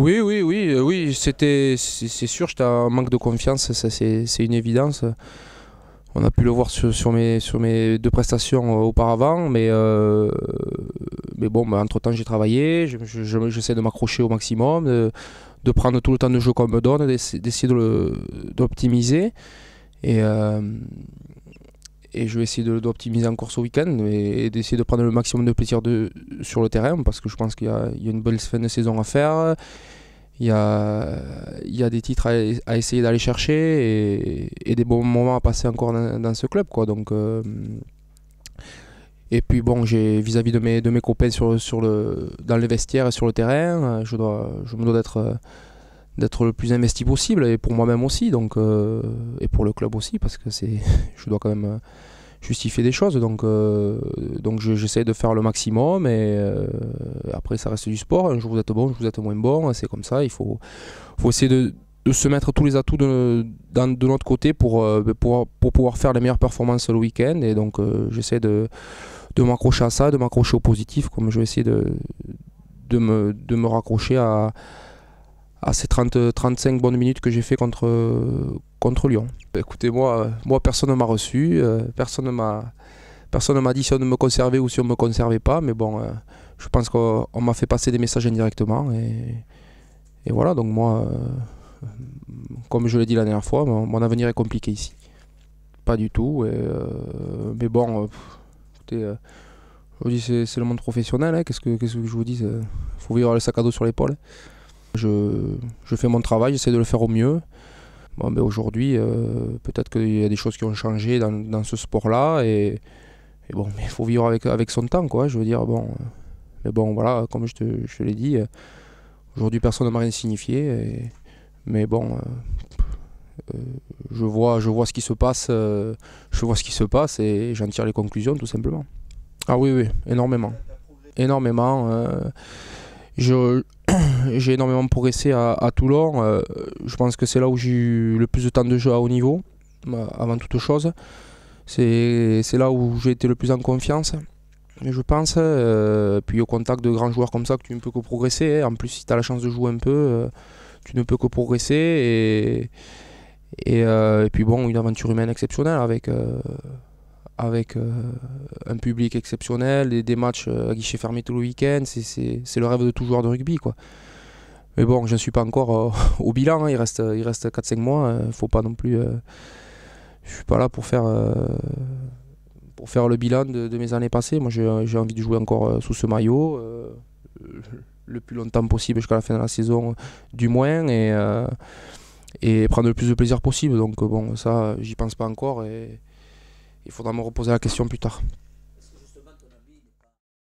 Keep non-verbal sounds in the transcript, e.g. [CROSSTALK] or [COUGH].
Oui, oui, oui, euh, oui, c'était, c'est sûr, j'étais un manque de confiance, ça c'est une évidence. On a pu le voir sur, mes, deux prestations euh, auparavant, mais, euh, mais bon, bah, entre-temps j'ai travaillé, j'essaie de m'accrocher au maximum, de, prendre tout le temps de jeu qu'on me donne, d'essayer d'optimiser. et, et je vais essayer d'optimiser de, l'optimiser encore ce week-end et, d'essayer de prendre le maximum de plaisir de, sur le terrain parce que je pense qu'il y, y, a une belle fin de saison à faire. Il y a, il y a des titres à, essayer d'aller chercher et, des bons moments à passer encore dans, ce club. Quoi. Donc, euh, et puis bon, j'ai vis-à-vis de mes, de mes copains sur, sur le, dans les vestiaires et sur le terrain, euh, je, dois, je me dois d'être d'être le plus investi possible et pour moi-même aussi donc euh, et pour le club aussi parce que c'est [LAUGHS] je dois quand même euh, justifier des choses donc euh, donc j'essaie de faire le maximum et après ça reste du sport un jour vous êtes bon un jour vous êtes moins bon hein, c'est comme ça il faut faut essayer de, se mettre tous les atouts de, de, notre côté pour, pour, pour, pouvoir faire les meilleures performances le week-end. Et donc, j'essaie de, de m'accrocher à ça, de m'accrocher au positif, comme je vais essayer de, me, de me raccrocher à, à ces 30, 35 bonnes minutes que j'ai fait contre, contre Lyon. Bah, écoutez, moi, moi personne ne m'a reçu, euh, personne ne m'a... dit si on me conservait ou si on ne me conservait pas, mais bon, euh, je pense qu'on m'a fait passer des messages indirectement. Et, et voilà, donc moi, euh, comme je l'ai dit la dernière fois, mon, avenir est compliqué ici. Pas du tout. mais bon, écoutez, c'est le monde professionnel. Hein. Qu'est-ce que je vous dis Il faut vivre le sac à dos sur l'épaule. Je, fais mon travail, j'essaie de le faire au mieux. Bon, mais ben, aujourd'hui, euh, peut-être qu'il y a des choses qui ont changé dans, ce sport-là. Et, bon, il faut vivre avec, avec son temps, quoi. Je veux dire, bon. Euh. Mais bon, voilà, comme je te, je l'ai dit, euh, aujourd'hui, personne ne m'a rien signifié. mais bon, je, vois, je vois ce qui se passe, je vois ce qui se passe et, j'en tire les conclusions, tout simplement. Ah oui, oui, énormément. Énormément. Je, [COUGHS] j'ai énormément progressé à, Toulon. Euh, je pense que c'est là où j'ai eu le plus de temps de jeu à haut niveau, bah, avant toute chose. C'est là où j'ai été le plus en confiance, je pense. Euh, puis au contact de grands joueurs comme ça, que tu ne peux que progresser. Hein. En plus, si tu as la chance de jouer un peu, euh, tu ne peux que progresser. Et, et, puis bon, une aventure humaine exceptionnelle avec avec euh, un public exceptionnel et des matchs euh, à guichet fermé tout le week-end. C'est le rêve de tout joueur de rugby. Quoi. Mais bon, je ne suis pas encore euh, [LAUGHS] au bilan, hein. il reste, il reste 4-5 mois. Il faut pas non plus. je suis pas là pour faire pour faire le bilan de, mes années passées. Moi, j'ai envie de jouer encore sous ce maillot, le plus longtemps possible jusqu'à la fin de la saison, du moins, et, et prendre le plus de plaisir possible. Donc, bon, ça, j'y pense pas encore. Il faudra me reposer la question plus tard.